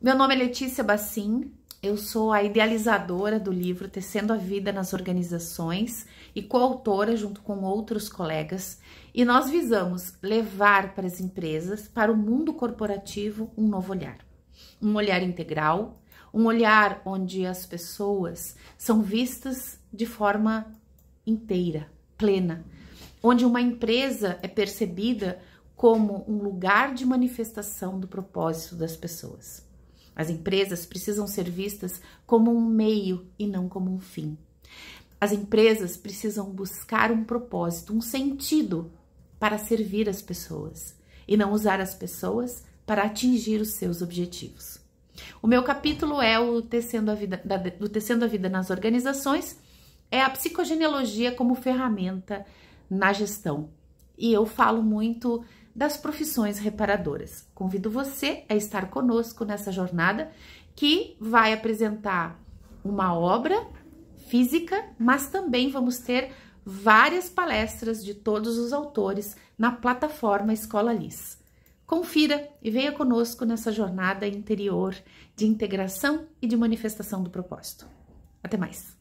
Meu nome é Letícia Bassin, eu sou a idealizadora do livro Tecendo a Vida nas Organizações e coautora junto com outros colegas, e nós visamos levar para as empresas, para o mundo corporativo, um novo olhar. Um olhar integral, um olhar onde as pessoas são vistas de forma inteira, plena, onde uma empresa é percebida como um lugar de manifestação do propósito das pessoas. As empresas precisam ser vistas como um meio e não como um fim. As empresas precisam buscar um propósito, um sentido para servir as pessoas e não usar as pessoas para atingir os seus objetivos. O meu capítulo é o Tecendo a Vida, da, do Tecendo a Vida nas Organizações, é a psicogenealogia como ferramenta na gestão. E eu falo muito das profissões reparadoras. Convido você a estar conosco nessa jornada que vai apresentar uma obra física, mas também vamos ter várias palestras de todos os autores na plataforma Escola Lis. Confira e venha conosco nessa jornada interior de integração e de manifestação do propósito. Até mais!